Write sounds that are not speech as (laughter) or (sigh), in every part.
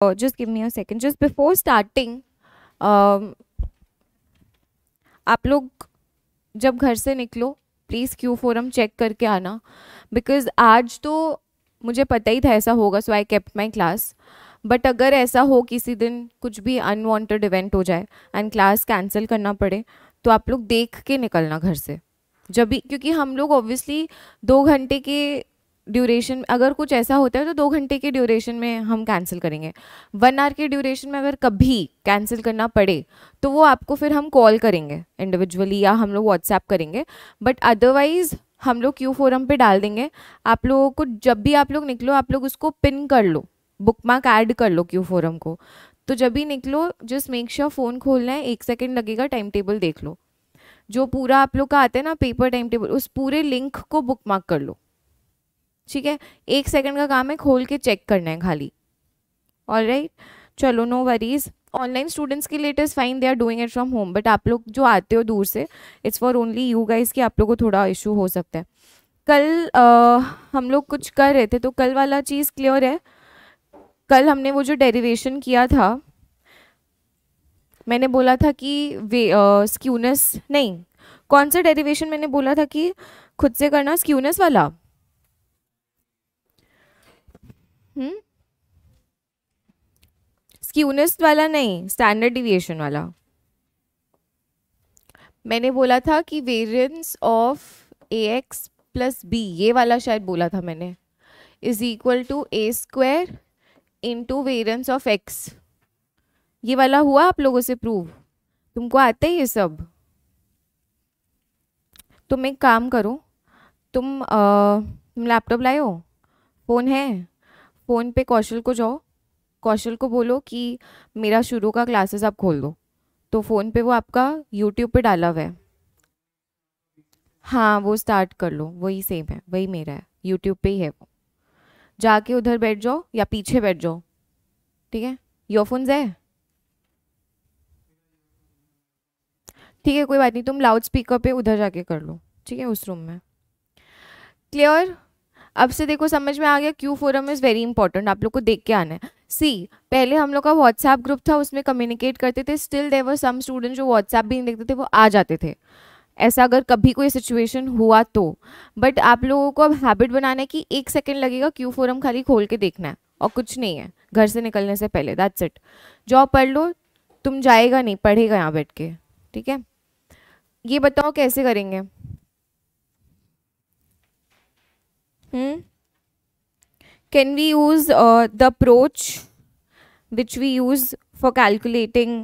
Oh, just give me a second just before starting um, आप लोग जब घर से निकलो प्लीज़ क्यू फोरम चेक करके आना बिकॉज आज तो मुझे पता ही था ऐसा होगा so I kept my class but अगर ऐसा हो किसी दिन कुछ भी अनवॉन्टेड इवेंट हो जाए एंड क्लास कैंसिल करना पड़े तो आप लोग देख के निकलना घर से जब भी क्योंकि हम लोग ऑब्वियसली दो घंटे के ड्यूरेशन अगर कुछ ऐसा होता है तो दो घंटे के ड्यूरेशन में हम कैंसिल करेंगे वन आवर के ड्यूरेशन में अगर कभी कैंसिल करना पड़े तो वो आपको फिर हम कॉल करेंगे इंडिविजुअली या हम लोग व्हाट्सएप करेंगे बट अदरवाइज़ हम लोग क्यू फोरम पे डाल देंगे आप लोगों को जब भी आप लोग निकलो आप लोग उसको पिन कर लो बुक मार्क ऐड कर लो क्यू फोरम को तो जब भी निकलो जस्ट मेक श्योर फ़ोन खोलना है एक सेकेंड लगेगा टाइम टेबल देख लो जो पूरा आप लोग का आता है ना पेपर टाइम टेबल उस पूरे लिंक को बुक मार्क कर लो ठीक है एक सेकंड का काम है खोल के चेक करना है खाली ऑल राइट चलो नो वरीज़ ऑनलाइन स्टूडेंट्स के लिए it is fine they are doing it from home but आप लोग जो आते हो दूर से it's for only you guys कि आप लोग को थोड़ा इशू हो सकता है कल आ, हम लोग कुछ कर रहे थे तो कल वाला चीज़ क्लियर है कल हमने वो जो डेरिवेशन किया था मैंने बोला था कि वे स्क्यूनस नहीं कौन सा डेरिवेशन मैंने बोला था कि खुद से करना स्क्यूनस वाला हम्म वाला नहीं स्टैंडर्ड डिविएशन वाला मैंने बोला था कि variance of a x plus b ये वाला शायद बोला था मैंने is equal to a square into variance of x ये वाला हुआ आप लोगों से प्रूव तुमको आता ही ये सब तुम एक काम करो तुम, तुम लैपटॉप लाए हो फ़ोन है फ़ोन पे कौशल को जाओ कौशल को बोलो कि मेरा शुरू का क्लासेस आप खोल दो तो फ़ोन पे वो आपका यूट्यूब पे डाला हुआ है हाँ वो स्टार्ट कर लो वही सेम है वही मेरा है यूट्यूब पे ही है वो जाके उधर बैठ जाओ या पीछे बैठ जाओ ठीक है ईयरफोन्स है ठीक है कोई बात नहीं तुम लाउड स्पीकर पे उधर जाके कर लो ठीक है उस रूम में क्लियर अब से देखो समझ में आ गया Q forum is very important आप लोग को देख के आना है सी पहले हम लोग का व्हाट्सएप ग्रुप था उसमें कम्युनिकेट करते थे स्टिल देवर सम स्टूडेंट जो व्हाट्सएप भी नहीं देखते थे वो आ जाते थे ऐसा अगर कभी कोई सिचुएशन हुआ तो बट आप लोगों को अब हैबिट बनाना है कि एक सेकेंड लगेगा क्यू फोरम खाली खोल के देखना है और कुछ नहीं है घर से निकलने से पहले दैट्स इट जॉब पढ़ लो तुम जाएगा नहीं पढ़ेगा यहाँ बैठ के ठीक है ये बताओ कैसे करेंगे hmm? can we use uh, the approach which we use for calculating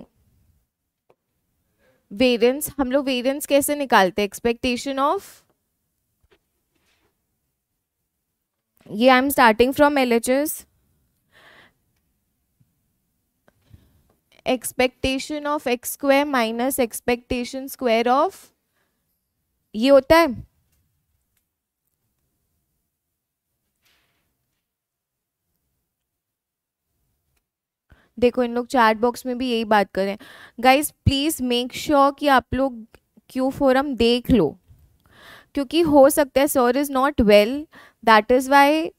variance hum log variance kaise nikalte expectation of ye yeah, I'm starting from L H expectation of x square minus expectation square of ये होता है देखो इन लोग chat box में भी यही बात करें गाइज प्लीज़ मेक श्योर कि आप लोग क्यू फोरम देख लो क्योंकि हो सकता है sir is not well that is why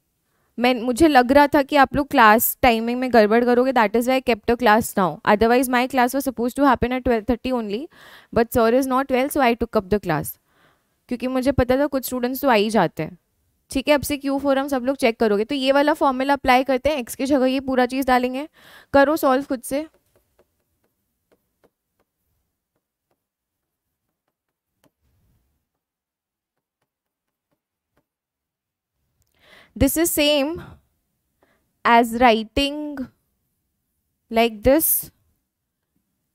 मैं मुझे लग रहा था कि आप लोग क्लास टाइमिंग में गड़बड़ करोगे that is why kept class now otherwise my class was suppose to happen at twelve thirty only but sir is not well so I took up the class क्योंकि मुझे पता था कुछ स्टूडेंट्स तो आ ही जाते हैं ठीक है अब से क्यू फोरम सब लोग चेक करोगे तो ये वाला फॉर्मूला अप्लाई करते हैं एक्स की जगह ये पूरा चीज़ डालेंगे करो सॉल्व खुद से is same as writing like this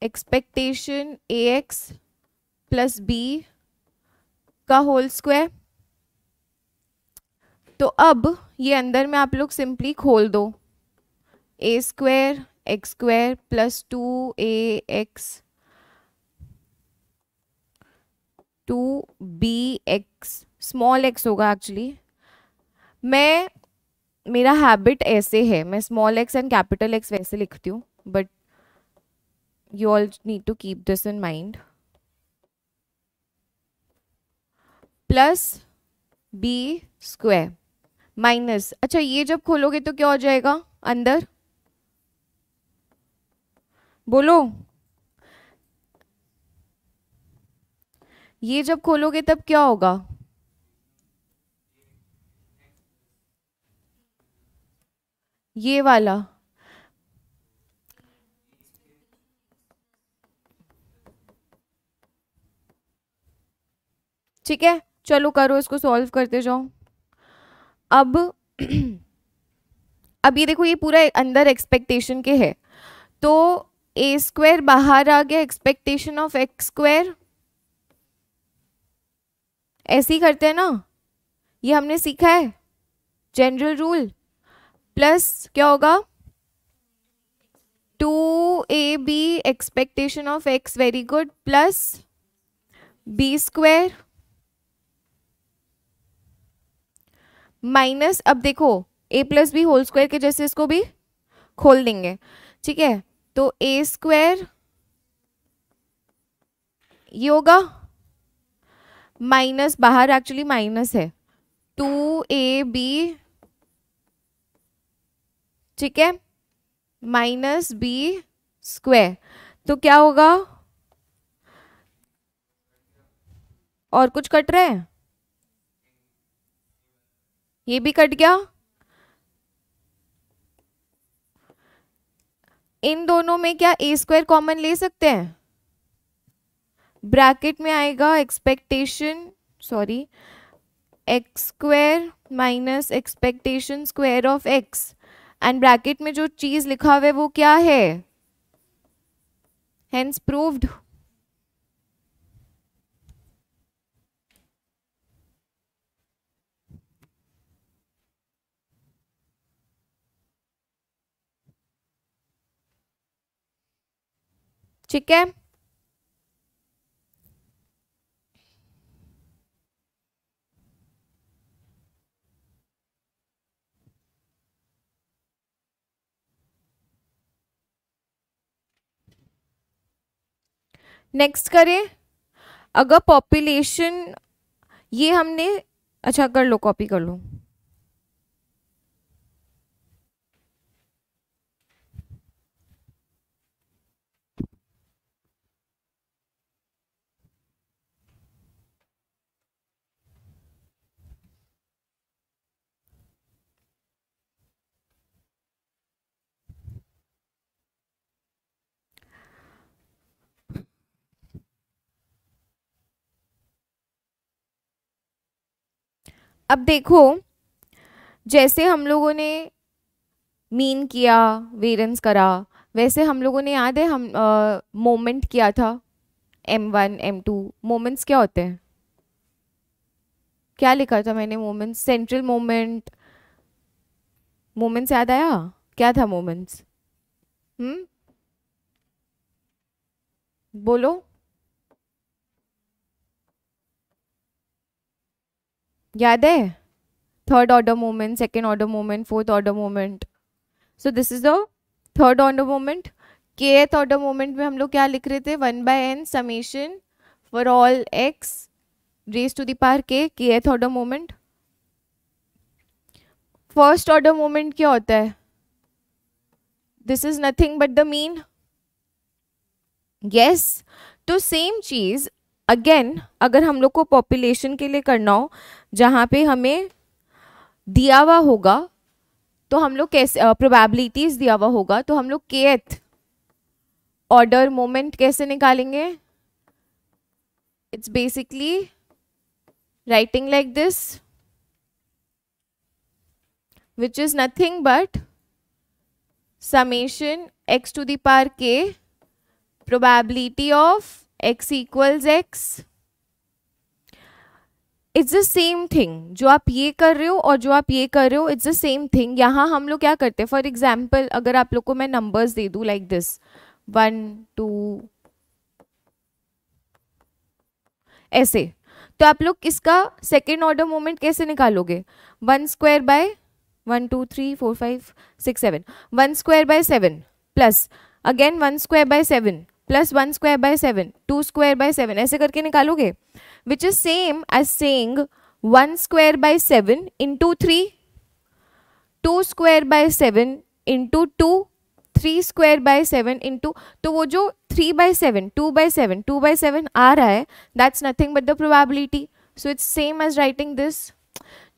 expectation a x plus b का होल स्क्वायर तो अब ये अंदर में आप लोग सिंपली खोल दो a square x square plus two a x two b x small x होगा एक्चुअली मैं मेरा हैबिट ऐसे है मैं small x and capital x वैसे लिखती हूँ but you all need to keep this in mind plus b square minus अच्छा ये जब खोलोगे तो क्या हो जाएगा अंदर बोलो ये जब खोलोगे तब क्या होगा ये वाला ठीक है चलो करो इसको सॉल्व करते जाओ अब (clears throat) अब ये देखो ये पूरा अंदर एक्सपेक्टेशन के है तो ए स्क्वायर बाहर आ गया एक्सपेक्टेशन ऑफ एक्स स्क्वायर ऐसे ही करते हैं ना ये हमने सीखा है जनरल रूल प्लस क्या होगा two a b expectation of x very good plus b square minus अब देखो a plus b whole square के जैसे इसको भी खोल देंगे ठीक है तो ए स्क्वायर ये होगा माइनस बाहर एक्चुअली माइनस है टू ए बी ठीक है माइनस बी स्क्वायर तो क्या होगा और कुछ कट रहे हैं ये भी कट गया इन दोनों में क्या ए स्क्वायर कॉमन ले सकते हैं ब्रैकेट में आएगा expectation sorry x square minus expectation square of x and bracket में जो चीज़ लिखा हुआ है वो क्या है हेंस प्रूव्ड ठीक है नेक्स्ट करें अगर पॉपुलेशन ये हमने अच्छा कर लो कॉपी कर लो अब देखो जैसे हम लोगों ने मीन किया वेरेंस करा वैसे हम लोगों ने याद है हम मोमेंट किया था m one m two moments क्या होते हैं क्या लिखा था मैंने मोमेंट्स सेंट्रल मोमेंट मोमेंट्स याद आया क्या था मोमेंट्स हम्म बोलो याद है third order moment second order moment fourth order moment so this is the third order moment kth order moment में हम लोग क्या लिख रहे थे one by n summation for all x raise to the k kth order moment first order moment क्या होता है this is nothing but the mean yes तो सेम चीज अगेन अगर हम लोग को पॉपुलेशन के लिए करना हो जहाँ पे हमें दिया हुआ होगा तो हम लोग कैसे प्रोबेबिलिटीज़ दिया हुआ होगा तो हम लोग केथ ऑर्डर मोमेंट कैसे निकालेंगे it's basically writing like this which is nothing but summation x to the k probability of x equals x it's the same thing जो आप ये कर रहे हो और जो आप ये कर रहे हो इट्स द सेम थिंग यहाँ हम लोग क्या करते हैं फॉर एग्जाम्पल अगर आप लोग को मैं नंबर्स दे दूँ लाइक दिस वन टू ऐसे तो आप लोग इसका सेकेंड ऑर्डर मोमेंट कैसे निकालोगे one square by one two three four five six seven one square by seven plus again one square by seven plus one square by seven two square by seven ऐसे करके निकालोगे which is same as saying one square by seven into three two square by seven into two three square by seven into तो वो जो three by seven two by seven two by seven आ रहा है that's nothing but the probability so it's same as writing this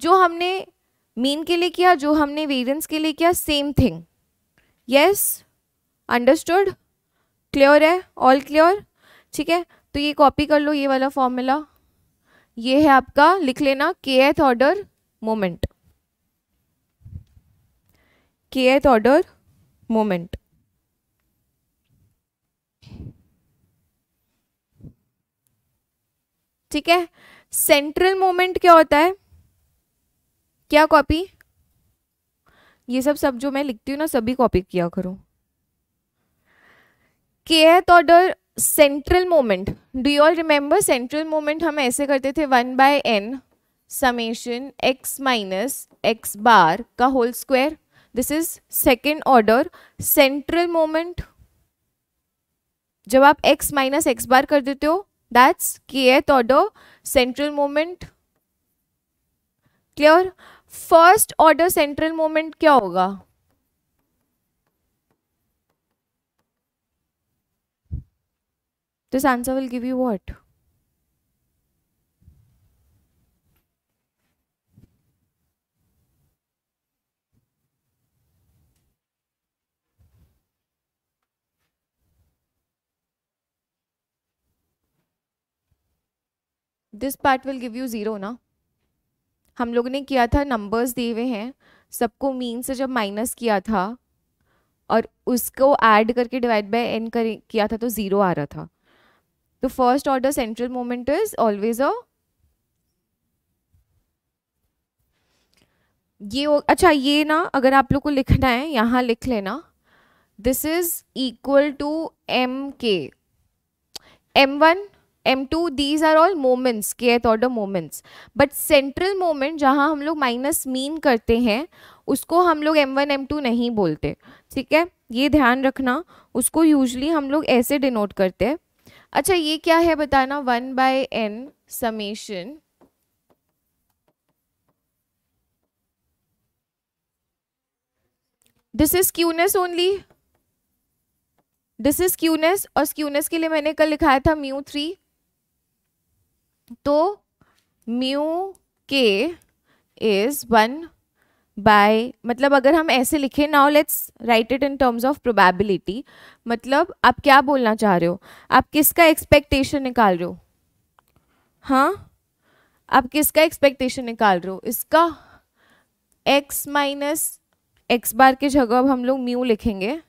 जो हमने mean के लिए किया जो हमने वेरियंस के लिए किया same thing yes understood clear है ऑल क्लियर ठीक है तो ये कॉपी कर लो ये वाला फॉर्मूला ये है आपका लिख लेना के एथ ऑर्डर मोमेंट के एथ ऑर्डर मोमेंट ठीक है सेंट्रल मोमेंट क्या होता है क्या कॉपी ये सब सब जो मैं लिखती हूँ ना सभी कॉपी किया करूँ kth order central moment do you all remember central moment हम ऐसे करते थे one by n summation x minus x bar का whole square this is second order central moment जब आप एक्स माइनस एक्स बार कर देते हो that's kth order central moment clear first order central moment क्या होगा This answer will give you what? This part will give you zero ना हम लोग ने किया था नंबर्स दिए हुए हैं सबको मीन से जब माइनस किया था और उसको ऐड करके डिवाइड बाय एन कर किया था तो ज़ीरो आ रहा था the first order central moment is always a ये अच्छा ये ना अगर आप लोग को लिखना है यहाँ लिख लेना this is equal to m k m one m two these are all moments kth order moments but central moment जहाँ हम लोग माइनस मीन करते हैं उसको हम लोग एम वन एम टू नहीं बोलते ठीक है ये ध्यान रखना उसको यूजली हम लोग ऐसे डिनोट करते हैं अच्छा ये क्या है बताना one by n summation this is skewness only this is skewness और क्यूनेस के लिए मैंने कल लिखाया था म्यू थ्री तो mu k is one by मतलब अगर हम ऐसे लिखें now let's write it in terms of probability मतलब आप क्या बोलना चाह रहे हो आप किसका एक्सपेक्टेशन निकाल रहे हो हाँ आप किसका एक्सपेक्टेशन निकाल रहे हो इसका एक्स माइनस एक्स बार की जगह अब हम लोग म्यू लिखेंगे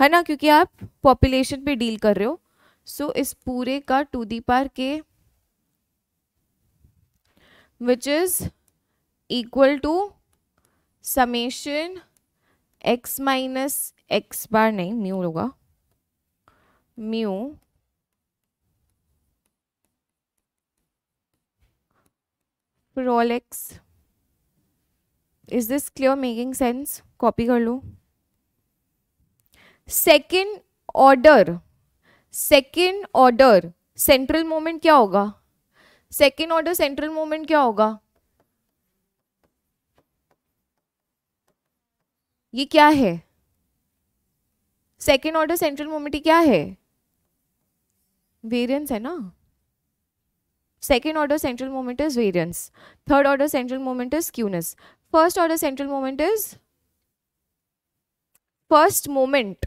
है ना क्योंकि आप पॉपुलेशन पे डील कर रहे हो सो so, इस पूरे का to the power k which is equal to summation x minus x bar नहीं म्यू होगा म्यू प्रोलेक्स is this clear making sense copy कर लो second order second order central moment क्या होगा सेकेंड ऑर्डर सेंट्रल मोमेंट क्या होगा ये क्या है सेकेंड ऑर्डर सेंट्रल मोमेंट क्या है वेरियंस है ना second order central moment is variance third order central moment is skewness first order central moment is first moment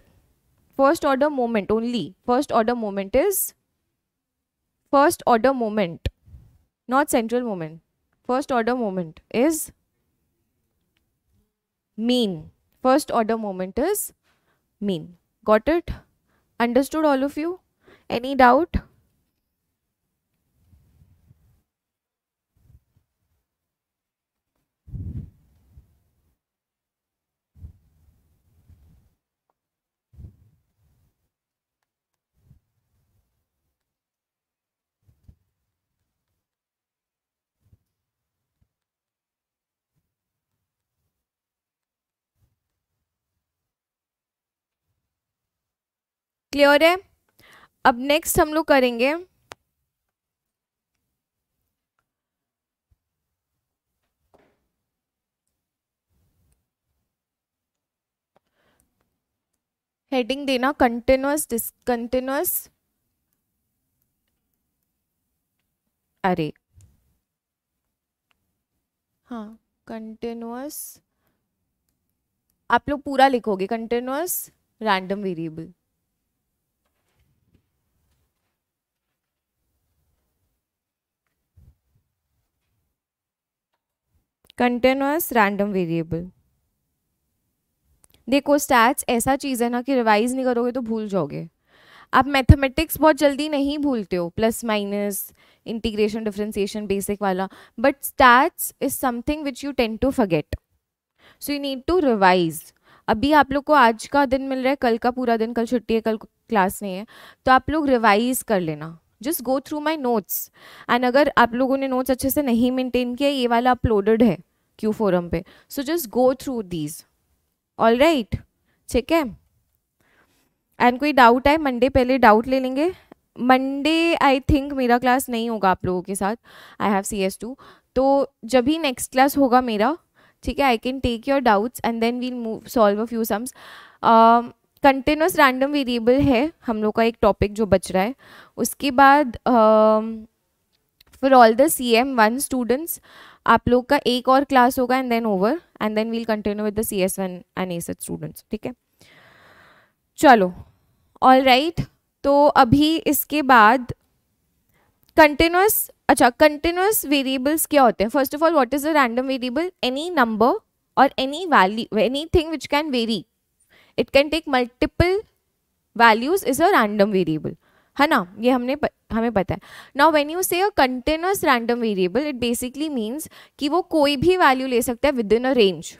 first order moment only first order moment is first order moment not central moment first order moment is mean First order moment is mean. Got it? Understood all of you? Any doubt? Clear है अब next हम लोग करेंगे heading देना continuous discontinuous अरे हाँ continuous आप लोग पूरा लिखोगे continuous random variable continuous random variable देखो स्टैट्स ऐसा चीज़ है ना कि रिवाइज नहीं करोगे तो भूल जाओगे आप मैथमेटिक्स बहुत जल्दी नहीं भूलते हो plus minus integration differentiation basic वाला but stats is something which you tend to forget so you need to revise अभी आप लोग को आज का दिन मिल रहा है कल का पूरा दिन कल छुट्टी है कल क्लास नहीं है तो आप लोग रिवाइज कर लेना just go through my notes and अगर आप लोगों ने नोट्स अच्छे से नहीं मेनटेन किया ये वाला अपलोडेड है क्यू फोरम पे so just go through these all right ठीक है एंड कोई डाउट है मंडे पहले डाउट ले लेंगे मंडे आई थिंक मेरा क्लास नहीं होगा आप लोगों के साथ I have C S two तो जब ही नेक्स्ट क्लास होगा मेरा ठीक है I can take your doubts and then we'll move solve a few sums continuous random variable है हम लोग का एक टॉपिक जो बच रहा है उसके बाद for all the C M one students आप लोग का एक और क्लास होगा and then over and then we'll continue with the C S one and A such students ठीक है चलो ऑल राइट तो अभी इसके बाद कंटिन्यूस अच्छा कंटिन्यूस वेरिएबल्स क्या होते हैं first of all what is a random variable any number और any value anything which can vary it can take multiple values is a random variable है ना ये हमने हमें पता है now when you say a continuous random variable it basically means कि वो कोई भी वैल्यू ले सकता है within a range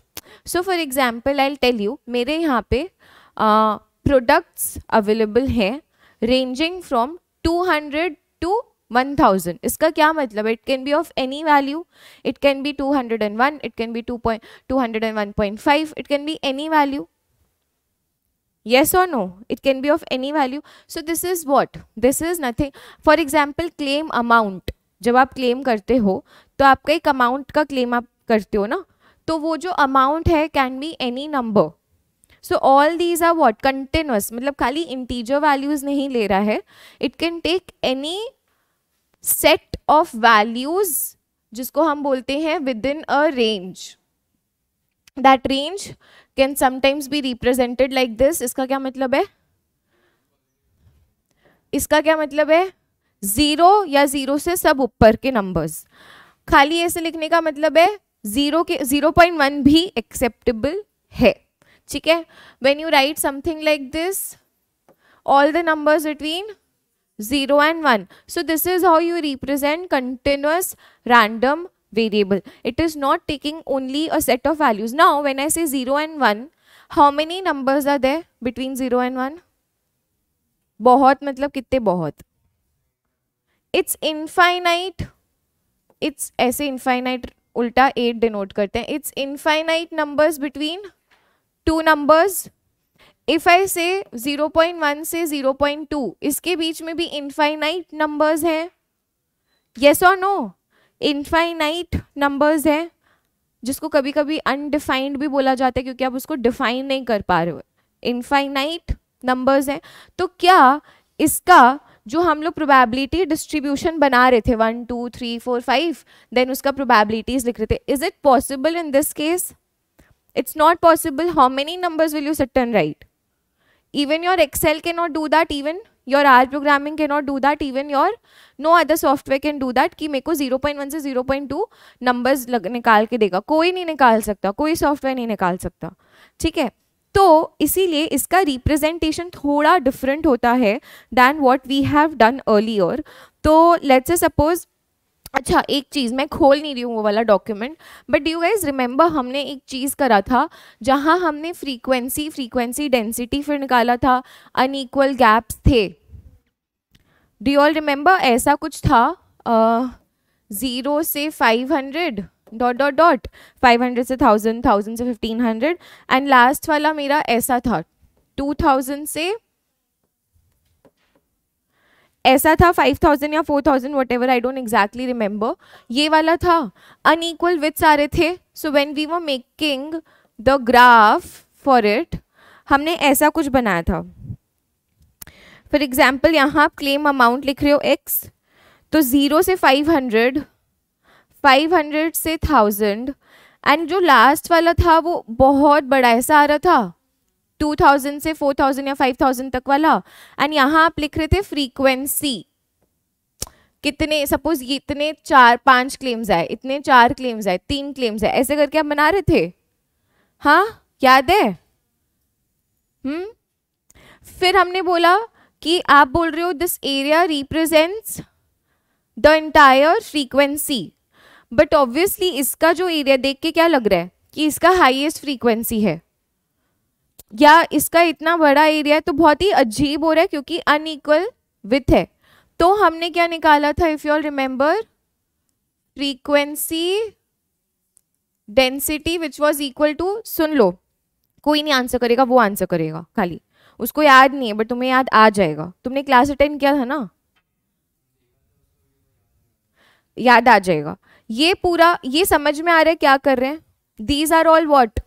so for example I tell you मेरे यहाँ पे प्रोडक्ट्स अवेलेबल हैं रेंजिंग फ्रॉम 200 टू 1000 इसका क्या मतलब it can be of any value it can be 201 it can be 2.201.5 it can be any value yes or no it can be of any value so this is what this is nothing for example claim amount जब आप claim करते हो तो आपका एक amount का claim आप करते हो ना तो वो जो amount है can be any number so all these are what continuous मतलब खाली integer values नहीं ले रहा है it can take any set of values जिसको हम बोलते हैं within a range that range can sometimes be represented like this इसका क्या मतलब है इसका क्या मतलब है ज़ीरो या ज़ीरो से सब ऊपर के नंबर्स खाली ऐसे लिखने का मतलब है ज़ीरो के ज़ीरो पॉइंट वन भी एक्सेप्टेबल है ठीक है when you write something like this all the numbers between zero and one so this is how you represent continuous random variable. It is not taking only a set of values. Now, when I say 0 and 1, how many numbers are there between 0 and 1? बहुत मतलब कितने बहुत it's infinite it's ऐसे infinite उल्टा eight denote करते हैं it's infinite numbers between two numbers if I say 0.1 से 0.2 इसके बीच में भी इनफाइनाइट नंबर्स हैं यस और नो इनफाइनाइट नंबर्स हैं जिसको कभी कभी अनडिफाइंड भी बोला जाता है क्योंकि आप उसको डिफाइन नहीं कर पा रहे हो इनफाइनाइट नंबर्स हैं तो क्या इसका जो हम लोग प्रोबेबिलिटी डिस्ट्रीब्यूशन बना रहे थे one two three four five then उसका प्रोबेबिलिटीज लिख रहे थे is it possible in this case it's not possible how many numbers will you sit and write your Excel के not do that even R programming programming not do that even your no other software can do that कि मेरे को zero point one से zero point two लग, निकाल के देगा कोई नहीं निकाल सकता कोई सॉफ्टवेयर नहीं निकाल सकता ठीक है तो इसीलिए इसका रिप्रेजेंटेशन थोड़ा डिफरेंट होता है than what we have done early और तो लेट्स सपोज़ अच्छा एक चीज़ मैं खोल नहीं रही हूँ वो वाला document but you guys remember हमने एक चीज़ करा था जहाँ हमने फ्रीक्वेंसी फ्रीक्वेंसी डेंसिटी फिर निकाला था अनईक्वल गैप्स थे डू ऑल रिमेंबर ऐसा कुछ था ज़ीरो से five hundred dot dot dot five hundred से थाउजेंड थाउजेंड से फिफ्टीन हंड्रेड एंड लास्ट वाला मेरा ऐसा था टू थाउजेंड से ऐसा था फाइव थाउजेंड या four thousand whatever I don't exactly remember ये वाला था अनईक्वल विथ सारे थे so when we were making the graph for it हमने ऐसा कुछ बनाया था फॉर एग्जाम्पल यहाँ आप क्लेम अमाउंट लिख रहे हो एक्स तो ज़ीरो से फाइव हंड्रेड फाइव हंड्रेड से थाउजेंड एंड जो लास्ट वाला था वो बहुत बड़ा ऐसा आ रहा था टू थाउजेंड से फोर थाउजेंड या फाइव थाउजेंड तक वाला एंड यहाँ आप लिख रहे थे फ्रीक्वेंसी कितने सपोज ये इतने चार पांच क्लेम्स आए इतने चार क्लेम्स आए तीन क्लेम्स आए ऐसे करके आप बना रहे थे हाँ याद है हम्म फिर हमने बोला कि आप बोल रहे हो this area represents the entire frequency but obviously इसका जो एरिया देख के क्या लग रहा है कि इसका हाईएस्ट फ्रीक्वेंसी है या इसका इतना बड़ा एरिया है तो बहुत ही अजीब हो रहा है क्योंकि अनईक्वल विथ है तो हमने क्या निकाला था if you all remember frequency density which was equal to सुन लो कोई नहीं आंसर करेगा वो आंसर करेगा खाली उसको याद नहीं है बट तुम्हें याद आ जाएगा तुमने क्लास अटेंड किया था ना याद आ जाएगा ये पूरा ये समझ में आ रहा है क्या कर रहे हैं दीज आर ऑल वॉट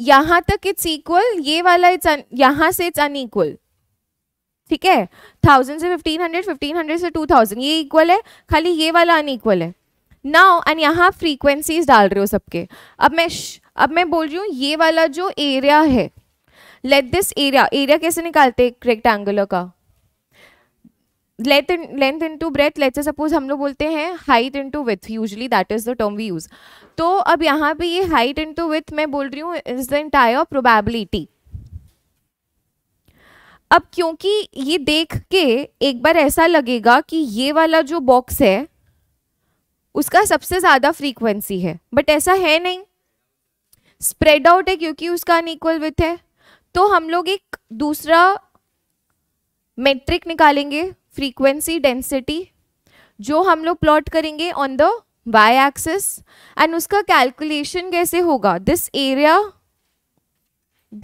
यहां तक इट्स इक्वल ये वाला इट्स यहां से इट्स अनइक्वल ठीक है थाउजेंड से फिफ्टीन हंड्रेड फिफ्टीन हंड्रेड से टू थाउजेंड ये इक्वल है खाली ये वाला अनइक्वल है नाउ एंड यहाँ फ्रीक्वेंसीज डाल रहे हो सबके अब मैं अब मैं बोल रही हूँ ये वाला जो एरिया है लेट दिस एरिया एरिया कैसे निकालते हैं रेक्टेंगुलर का length length into breadth let say suppose हम लोग बोलते हैं height into width usually that is the term we use तो अब यहाँ पे ये हाइट इन टू विथ मैं बोल रही हूँ इज द इंटायर प्रोबेबिलिटी अब क्योंकि ये देख के एक बार ऐसा लगेगा कि ये वाला जो बॉक्स है उसका सबसे ज़्यादा फ्रीक्वेंसी है बट ऐसा है नहीं स्प्रेड आउट है क्योंकि उसका अनइक्वल विथ है तो हम लोग एक दूसरा मेट्रिक निकालेंगे फ्रीक्वेंसी डेंसिटी जो हम लोग प्लॉट करेंगे on the y axis and उसका कैलकुलेशन कैसे होगा दिस एरिया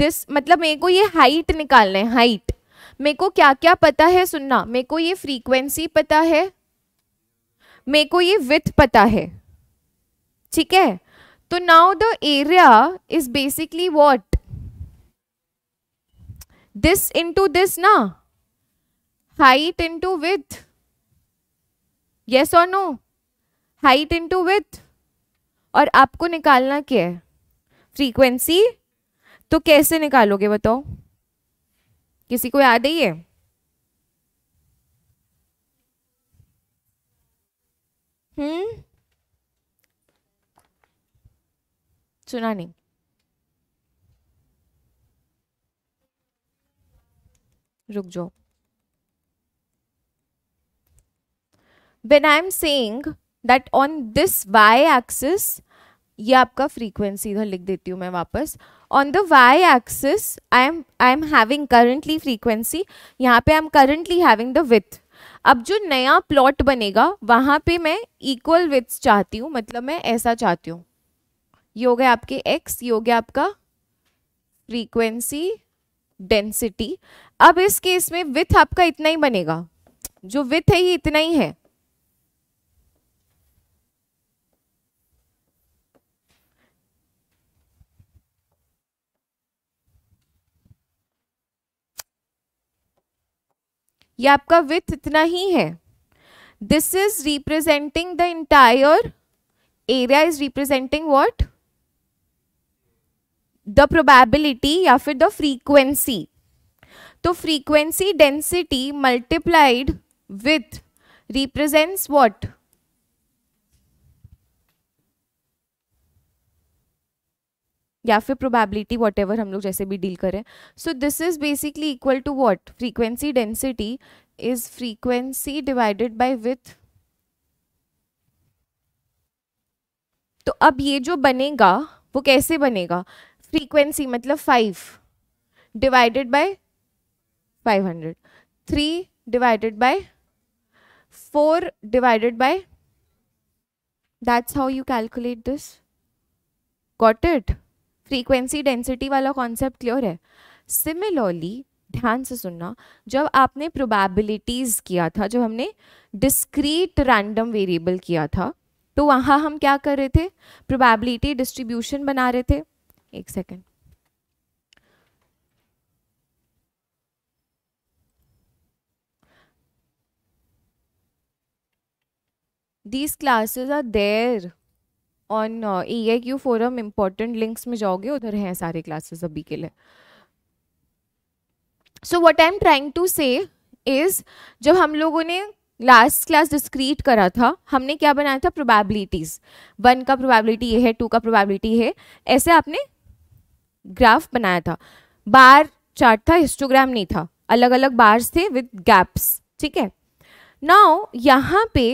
दिस मतलब मेरे को ये हाइट निकालना है हाइट मेरे को क्या क्या पता है सुनना मेरे को ये फ्रीक्वेंसी पता है मेरे को ये विथ पता है ठीक है तो now the area is basically what this into this ना height into width yes or no height into width और आपको निकालना क्या है फ्रीक्वेंसी तो कैसे निकालोगे बताओ किसी को याद है ये हम्म सुना नहीं रुक जाओ when i am saying that on this y axis ये आपका फ्रीक्वेंसी इधर लिख देती हूँ मैं वापस on the y axis I am I am having currently frequency यहाँ पे I am currently having the width अब जो नया प्लॉट बनेगा वहाँ पे मैं इक्वल विथ्स चाहती हूँ मतलब मैं ऐसा चाहती हूँ ये हो गया आपके एक्स ये हो गया आपका फ्रीक्वेंसी डेंसिटी अब इस केस में विथ आपका इतना ही बनेगा जो विथ है ये इतना ही है ये आपका विथ इतना ही है this is representing the entire area is representing what the probability या फिर द फ्रीक्वेंसी तो frequency density multiplied width represents what या फिर प्रोबेबिलिटी वॉट एवर हम लोग जैसे भी डील करें so this is basically equal to what frequency density is frequency divided by width तो अब ये जो बनेगा वो कैसे बनेगा फ्रीक्वेंसी मतलब five divided by five hundred three divided by four divided by that's how you calculate this got it frequency density वाला कॉन्सेप्ट क्लियर है सिमिलरली ध्यान से सुनना जब आपने प्रोबेबिलिटीज़ किया था जब हमने डिस्क्रीट रैंडम वेरिएबल किया था तो वहाँ हम क्या कर रहे थे प्रोबेबिलिटी डिस्ट्रीब्यूशन बना रहे थे एक second these classes are there on E I Q forum important links में जाओगे उधर हैं सारे क्लासेस अभी के लिए so what I am trying to say is जब हम लोगों ने लास्ट क्लास डिस्क्रीट करा था हमने क्या बनाया था प्रोबेबिलिटीज़ वन का प्रोबेबिलिटी ये है टू का प्रोबेबिलिटी है ऐसे आपने ग्राफ बनाया था बार चार्ट था हिस्टोग्राम नहीं था अलग अलग बार्स थे विद गैप्स ठीक है नाउ यहाँ पे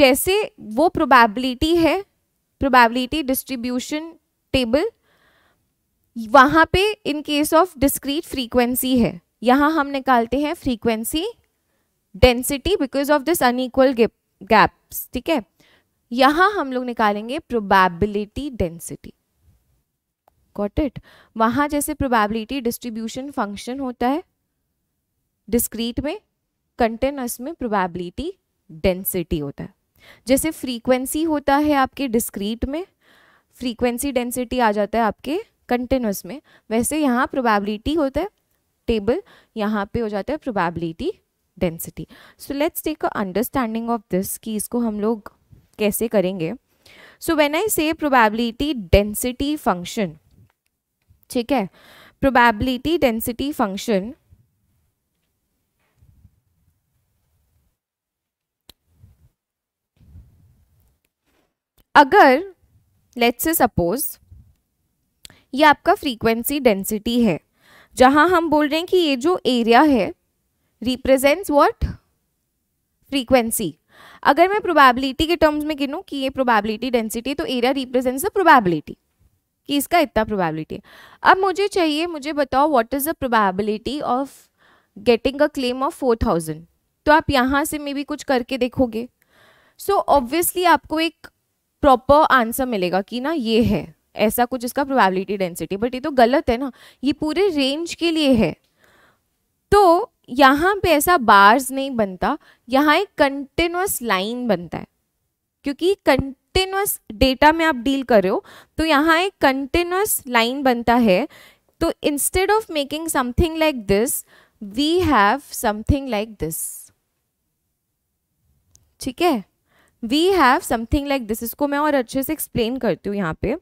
जैसे वो प्रोबेबिलिटी है प्रोबेबिलिटी डिस्ट्रीब्यूशन टेबल वहाँ पे in case of discrete frequency है यहाँ हम निकालते हैं frequency density because of this unequal gaps ठीक है यहाँ हम लोग निकालेंगे प्रोबेबिलिटी डेंसिटी गॉट इट वहाँ जैसे प्रोबेबिलिटी डिस्ट्रीब्यूशन फंक्शन होता है डिस्क्रीट में कंटेनस में प्रोबेबिलिटी डेंसिटी होता है जैसे फ्रीक्वेंसी होता है आपके डिस्क्रीट में फ्रीक्वेंसी डेंसिटी आ जाता है आपके कंटिन्यूस में वैसे यहाँ प्रोबेबिलिटी होता है टेबल यहाँ पे हो जाता है probability density so let's take a understanding of this कि इसको हम लोग कैसे करेंगे सो व्हेन आई से प्रोबेबिलिटी डेंसिटी फंक्शन ठीक है प्रोबेबिलिटी डेंसिटी फंक्शन अगर लेट्स से सपोज ये आपका फ्रीक्वेंसी डेंसिटी है जहाँ हम बोल रहे हैं कि ये जो एरिया है रिप्रेजेंट्स व्हाट फ्रीक्वेंसी अगर मैं प्रोबेबिलिटी के टर्म्स में गिनूँ कि ये प्रोबेबिलिटी डेंसिटी तो एरिया रिप्रेजेंट्स द प्रोबेबिलिटी कि इसका इतना प्रोबेबिलिटी है अब मुझे चाहिए मुझे बताओ what is the probability of getting a claim of four thousand तो आप यहाँ से मे भी कुछ करके देखोगे सो so, ऑब्वियसली आपको एक प्रॉपर आंसर मिलेगा कि ना ये है ऐसा कुछ इसका प्रोबेबिलिटी डेंसिटी बट ये तो गलत है ना ये पूरे रेंज के लिए है तो यहाँ पे ऐसा बार्स नहीं बनता यहाँ एक कंटिन्यूस लाइन बनता है क्योंकि कंटिन्यूस डेटा में आप डील कर रहे हो तो यहाँ एक कंटिन्यूस लाइन बनता है तो instead of making something like this we have something like this ठीक है we have something like this इसको मैं और अच्छे से एक्सप्लेन करती हूँ यहाँ पे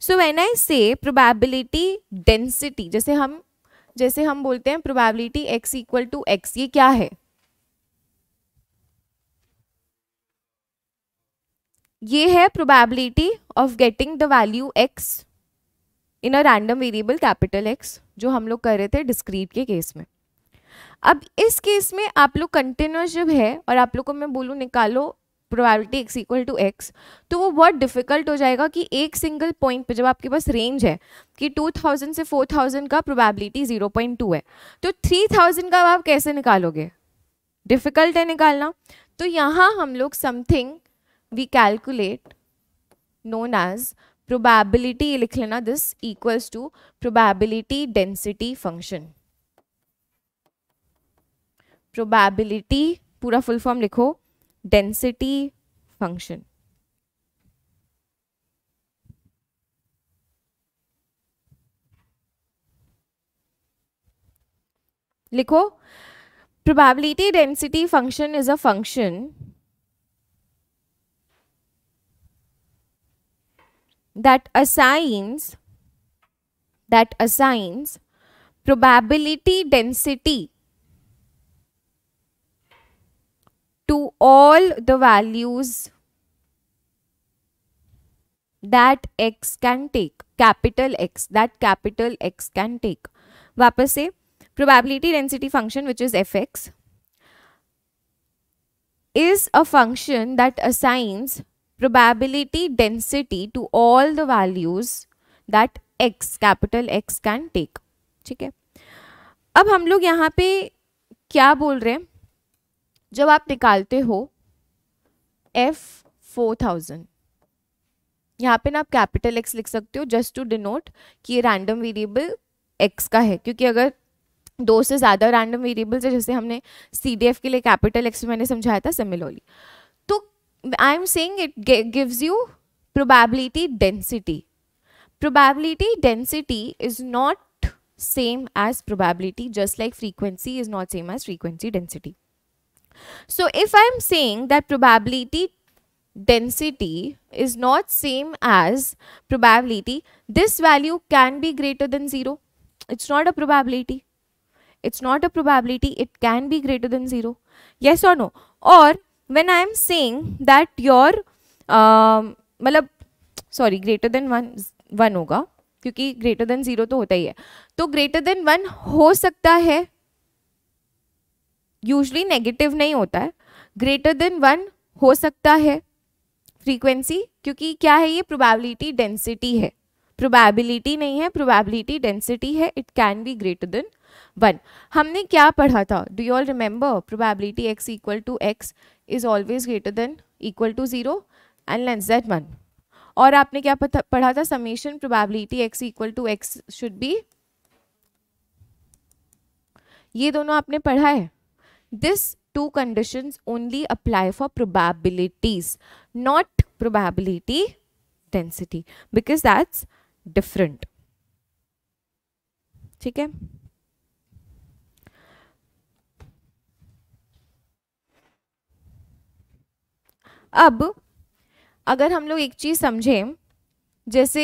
सो वेन आई से प्रोबेबिलिटी डेंसिटी जैसे हम जैसे हम बोलते हैं probability x equal to x ये क्या है ये है probability of getting the value x in a random variable capital x जो हम लोग कर रहे थे डिस्क्रीट के केस में अब इस केस में आप लोग कंटिन्यूस जब है और आप लोग को मैं बोलूँ निकालो probability x equal to x तो वो बहुत डिफिकल्ट हो जाएगा कि एक सिंगल पॉइंट पे जब आपके पास रेंज है कि 2000 से 4000 का प्रोबेबिलिटी 0.2 है तो 3000 का आप कैसे निकालोगे डिफिकल्ट है निकालना तो यहाँ हम लोग something we calculate known as probability लिख लेना this equals to probability density function probability पूरा फुल फॉर्म लिखो density function. लिखो probability density function is a function that assigns that assigns probability density to all the values that x can take capital x that capital x can take वापस से probability density function which is fx is a function that assigns probability density to all the values that x capital x can take ठीक है अब हम लोग यहाँ पे क्या बोल रहे हैं जब आप निकालते हो एफ फोर थाउजेंड यहाँ पे ना आप कैपिटल एक्स लिख सकते हो जस्ट टू डिनोट कि ये रैंडम वेरिएबल एक्स का है क्योंकि अगर दो से ज़्यादा रैंडम वेरिएबल्स है जैसे हमने सी डी एफ के लिए कैपिटल एक्स मैंने समझाया था सिमिलरली तो I am saying it gives you probability density probability density is not same as probability just like frequency is not same as frequency density So if I'm saying that probability density is not same as probability, this value can be greater than 0. It's not a probability. It's not a probability. It can be greater than 0. Yes or no? Or when I am saying that your, um, मतलब sorry greater than 1 1 hoga क्योंकि greater than zero तो होता ही है तो greater than one हो सकता है usually negative नहीं होता है ग्रेटर देन वन हो सकता है फ्रीक्वेंसी क्योंकि क्या है ये प्रोबेबिलिटी डेंसिटी है प्रोबेबिलिटी नहीं है प्रोबेबिलिटी डेंसिटी है it can be greater than one हमने क्या पढ़ा था do you all remember probability x equal to x is always greater than equal to zero and less that one और आपने क्या पढ़ा था summation probability x equal to x should be ये दोनों आपने पढ़ा है this two conditions only apply for probabilities not probability density because that's different ठीक है अब अगर हम लोग एक चीज़ समझें जैसे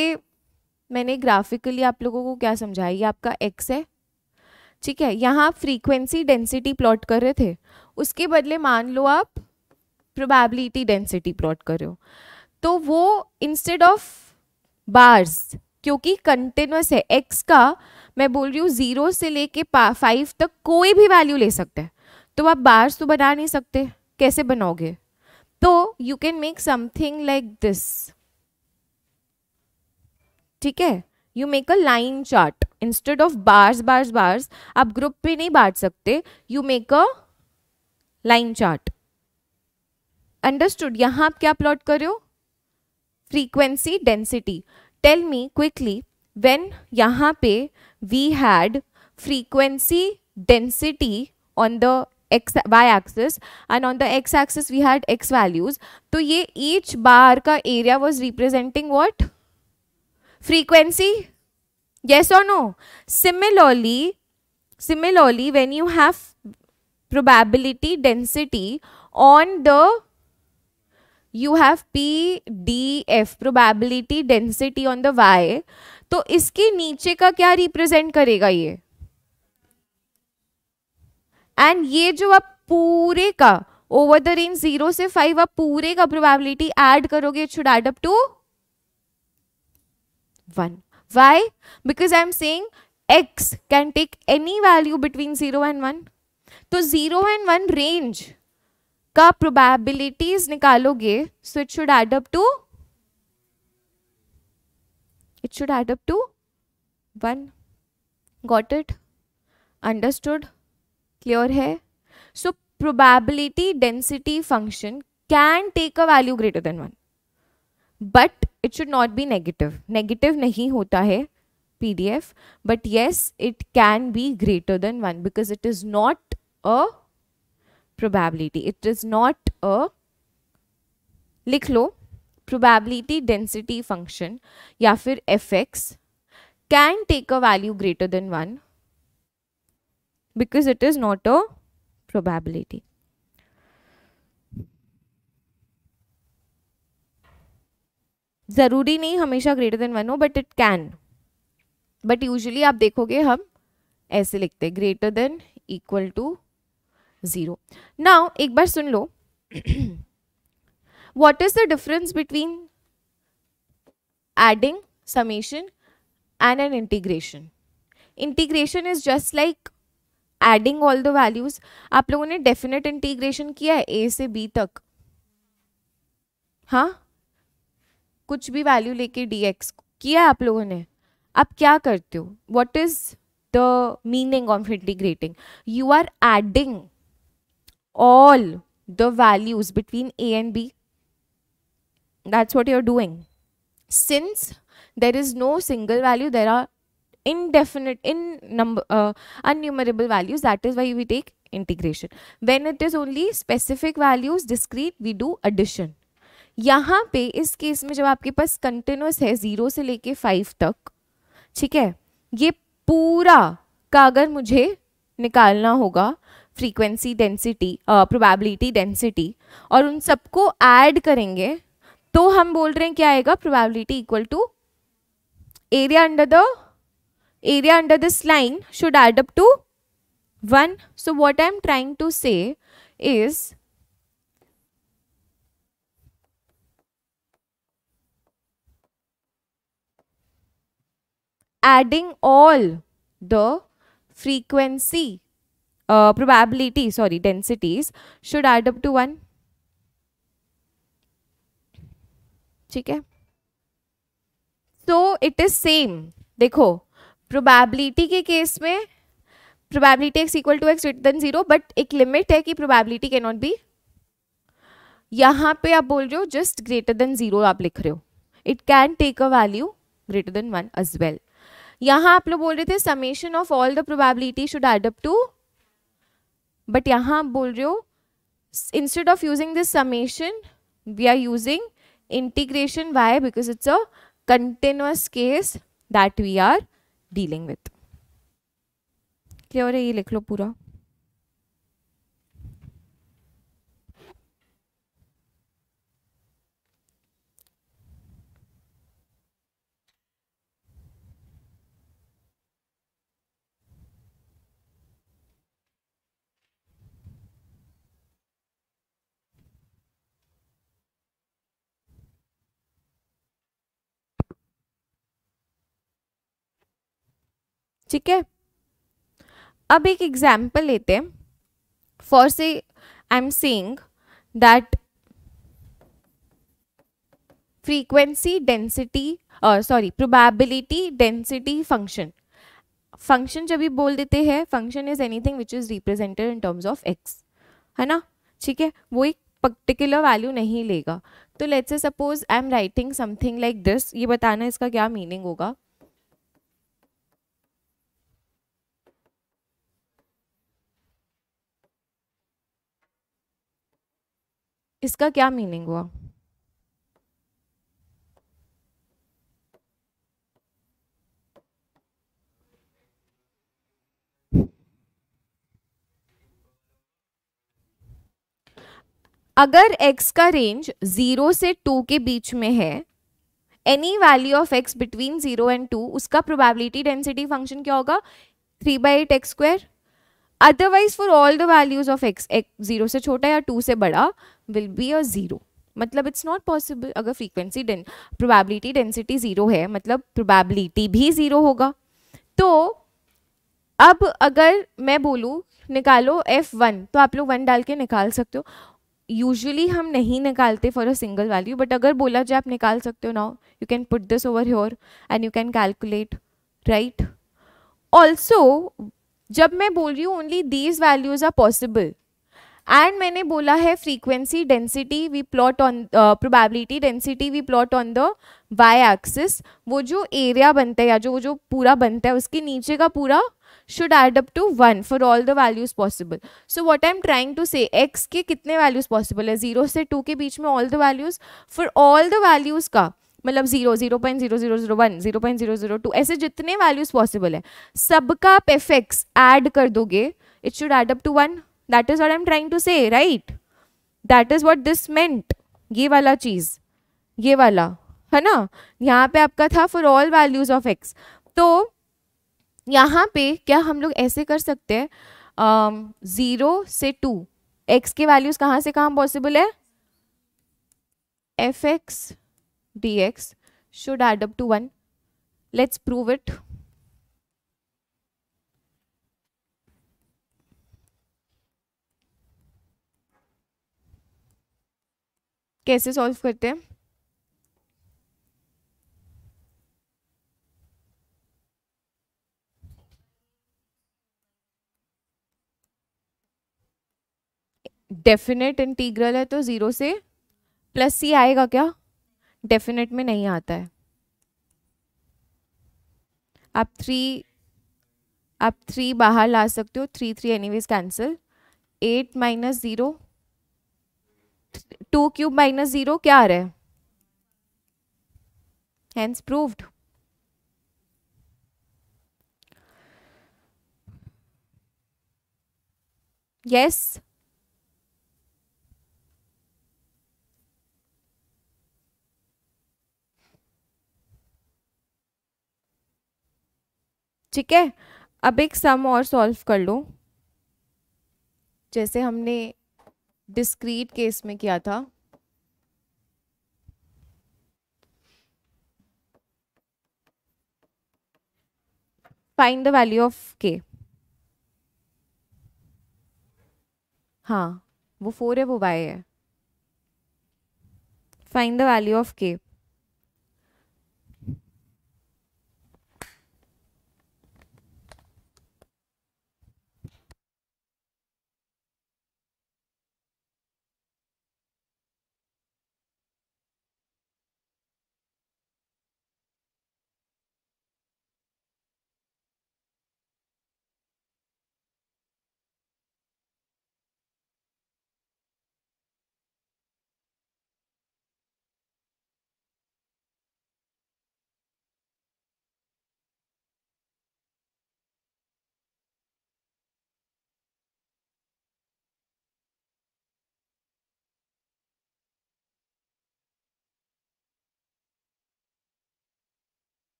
मैंने ग्राफिकली आप लोगों को क्या समझाया ये आपका एक्स है ठीक है यहाँ आप फ्रीक्वेंसी डेंसिटी प्लॉट कर रहे थे उसके बदले मान लो आप प्रोबेबिलिटी डेंसिटी प्लॉट कर रहे हो तो वो इंस्टेड ऑफ बार्स क्योंकि कंटिन्यूस है एक्स का मैं बोल रही हूँ ज़ीरो से लेके फाइव तक कोई भी वैल्यू ले सकता है तो आप बार्स तो बना नहीं सकते कैसे बनाओगे तो you can make something like this ठीक है you make a line chart instead of bars bars bars आप ग्रुप पे नहीं बांट सकते you make a line chart understood यहां आप क्या प्लॉट कर रहे हो frequency density tell me quickly when यहाँ पे we had frequency density on the x y axis and on the x axis we had x values तो ये ईच बार का area was representing what frequency yes or no similarly similarly when you have probability density on the you have p d f probability density on the y तो इसके नीचे का क्या represent करेगा ये एंड ये जो आप पूरे का ओवर द रेंज जीरो से फाइव आप पूरे का प्रोबेबिलिटी ऐड करोगे it should add up to one Why? Because I am saying x can take any value between 0 and 1. तो 0 and 1 range ka probabilities nikaloge so it should add up to it should add up to 1. Got it? Understood? Clear hai So probability density function can take a value greater than 1. But it should not be negative negative नहीं होता है P D F but yes it can be greater than one because it is not a probability it is not a लिख लो probability density function या फिर F x can take a value greater than one because it is not a probability ज़रूरी नहीं हमेशा greater than one हो but it can but usually आप देखोगे हम ऐसे लिखते हैं greater than equal to zero now एक बार सुन लो what is the difference between adding summation and an integration integration is just like adding all the values आप लोगों ने डेफिनेट इंटीग्रेशन किया है ए से बी तक हाँ कुछ भी वैल्यू लेके डी एक्स किया आप लोगों ने आप क्या करते हो what is the meaning of integrating you are adding all the values between a and b that's what you're doing since there is no single value there are indefinite in number uh, unnumerable values that is why we take integration when it is only specific values discrete we do addition यहाँ पे इस case में जब आपके पास continuous है zero से लेके five तक ठीक है ये पूरा का अगर मुझे निकालना होगा फ्रीक्वेंसी डेंसिटी प्रोबेबिलिटी डेंसिटी और उन सबको ऐड करेंगे तो हम बोल रहे हैं क्या आएगा probability equal to area under the area under this line should add up to one so what I am trying to say is adding all the frequency uh, probability sorry densities should add up to 1 ठीक है so it is same देखो probability के case में probability x equal to x greater than zero but एक limit है कि probability can not be यहाँ पे आप बोल रहे हो जस्ट ग्रेटर देन जीरो आप लिख रहे हो it can take a value greater than one as well यहाँ आप लोग बोल रहे थे summation of all the probability should add up to but यहाँ आप बोल रहे हो instead of using this summation we are using integration why because it's a continuous case that we are dealing with clear है ये लिख लो पूरा ठीक है अब एक एग्जाम्पल लेते हैं for say I am saying that frequency density sorry probability density function function जब भी बोल देते हैं function is anything which is represented in terms of x है ना ठीक है वो एक पर्टिकुलर वैल्यू नहीं लेगा तो let's suppose I am writing something like this ये बताना इसका क्या मीनिंग होगा इसका क्या मीनिंग हुआ अगर x का रेंज जीरो से टू के बीच में है any value of x between zero and two उसका प्रोबेबिलिटी डेंसिटी फंक्शन क्या होगा three by eight x square otherwise for all the values of x zero से छोटा या टू से बड़ा विल बी अ ज़ीरो मतलब इट्स नॉट पॉसिबल अगर फ्रीक्वेंसी डें प्रोबेबिलिटी डेंसिटी ज़ीरो है मतलब प्रोबेबिलिटी भी ज़ीरो होगा तो अब अगर मैं बोलूँ निकालो एफ़ वन तो आप लोग वन डाल के निकाल सकते हो यूजुअली हम नहीं निकालते for a single value but अगर बोला जाए आप निकाल सकते हो now you can put this over here and you can calculate right also जब मैं बोल रही हूँ only these values are possible and मैंने बोला है frequency density we plot on probability density we plot on the y axis वो जो एरिया बनता है या जो वो जो पूरा बनता है उसके नीचे का पूरा add up to one for all the values possible so what I am trying to say x के कितने वैल्यूज़ पॉसिबल है जीरो से टू के बीच में all the values for all the values का मतलब zero zero point zero zero zero one zero point zero zero two ऐसे जितने वैल्यूज पॉसिबल है सबका आप एफ एक्स एड कर दोगे it should add up to one that is what I am trying to say right that is what this meant ये वाला चीज़ ये वाला है ना यहाँ पे आपका था for all values of x तो यहाँ पे क्या हम लोग ऐसे कर सकते हैं ज़ीरो um, से टू एक्स के वैल्यूज़ कहाँ से कहाँ पॉसिबल है f x d x should add up to one let's prove it कैसे सॉल्व करते हैं डेफिनेट इंटीग्रल है तो ज़ीरो से प्लस सी आएगा क्या डेफिनेट में नहीं आता है आप थ्री आप थ्री बाहर ला सकते हो three three anyways cancel eight minus zero two cube minus zero क्या आ रहा है हैंस प्रूव्ड यस ठीक है अब एक सम और सॉल्व कर लो जैसे हमने डिस्क्रीट केस में किया था फाइंड द वैल्यू ऑफ के हाँ वो फोर है वो वाई है फाइंड द वैल्यू ऑफ के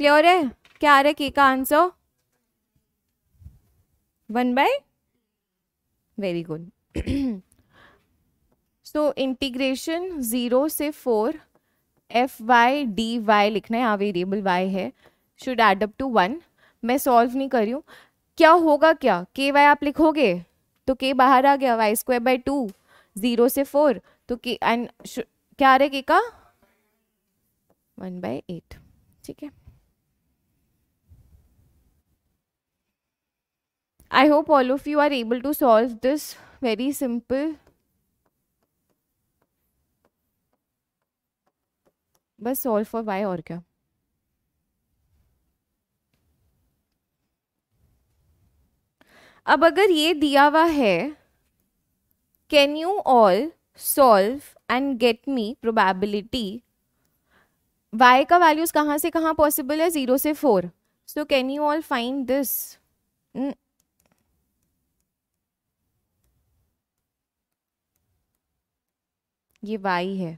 क्लियर है क्या आ रहा है के का answer one by very good so integration zero से four f y d y लिखना है यहाँ वेरिएबल वाई है should add up to one मैं सॉल्व नहीं कर रही हूँ क्या होगा क्या के वाई आप लिखोगे तो के बाहर आ गया y square by two zero से फोर तो के एंड क्या आ रहा है के का वन बाय एट ठीक है I hope all of you are able to solve this very simple बस सॉल्व फॉर वाई और क्या अब अगर ये दिया हुआ है can you all solve and get me probability y का वैल्यूज कहाँ से कहाँ पॉसिबल है ज़ीरो से four so can you all find this ये वाई है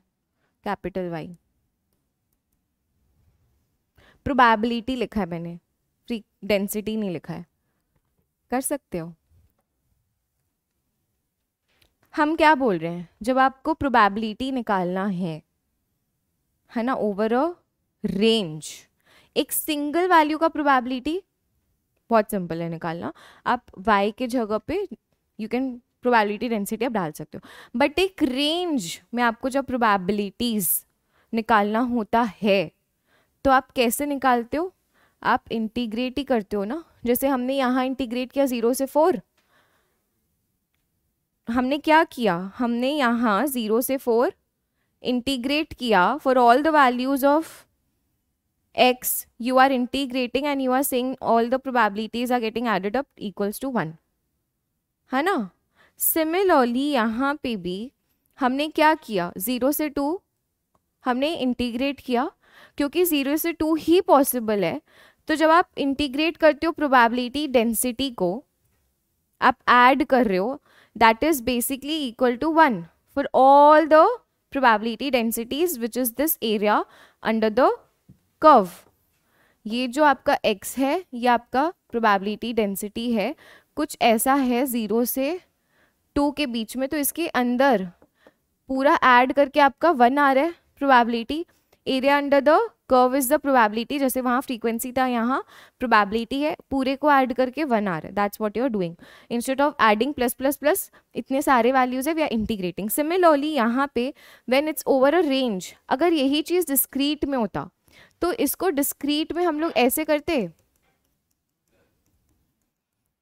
कैपिटल वाई प्रोबेबिलिटी लिखा है मैंने फ्री डेंसिटी नहीं लिखा है कर सकते हो हम क्या बोल रहे हैं जब आपको प्रोबेबिलिटी निकालना है है ना ओवर अ रेंज एक सिंगल वैल्यू का प्रोबेबिलिटी बहुत सिंपल है निकालना आप y के जगह पे यू कैन प्रोबेबिलिटी डेंसिटी आप डाल सकते हो बट एक रेंज में आपको जब प्रोबेबिलिटीज़ निकालना होता है तो आप कैसे निकालते हो आप इंटीग्रेट ही करते हो ना जैसे हमने यहाँ इंटीग्रेट किया ज़ीरो से फोर हमने क्या किया हमने यहाँ ज़ीरो से फोर इंटीग्रेट किया for all the values of x you are integrating and you are saying all the probabilities are getting added up equals to one है ना सिमिलरली यहाँ पे भी हमने क्या किया ज़ीरो से टू हमने इंटीग्रेट किया क्योंकि ज़ीरो से टू ही पॉसिबल है तो जब आप इंटीग्रेट करते हो प्रोबेबिलिटी डेंसिटी को आप ऐड कर रहे हो that is basically equal to one for all the probability densities which is this area under the curve ये जो आपका एक्स है ये आपका प्रोबेबिलिटी डेंसिटी है कुछ ऐसा है ज़ीरो से टू के बीच में तो इसके अंदर पूरा ऐड करके आपका वन आ रहा है probability area under the curve is the probability जैसे वहाँ फ्रीक्वेंसी था यहाँ प्रोबेबिलिटी है पूरे को ऐड करके वन आ रहा है that's what you are doing instead of adding plus plus plus इतने सारे वैल्यूज़ है वी आर इंटीग्रेटिंग सिमिलरली यहाँ पे when it's over a range अगर यही चीज़ डिस्क्रीट में होता तो इसको डिस्क्रीट में हम लोग ऐसे करते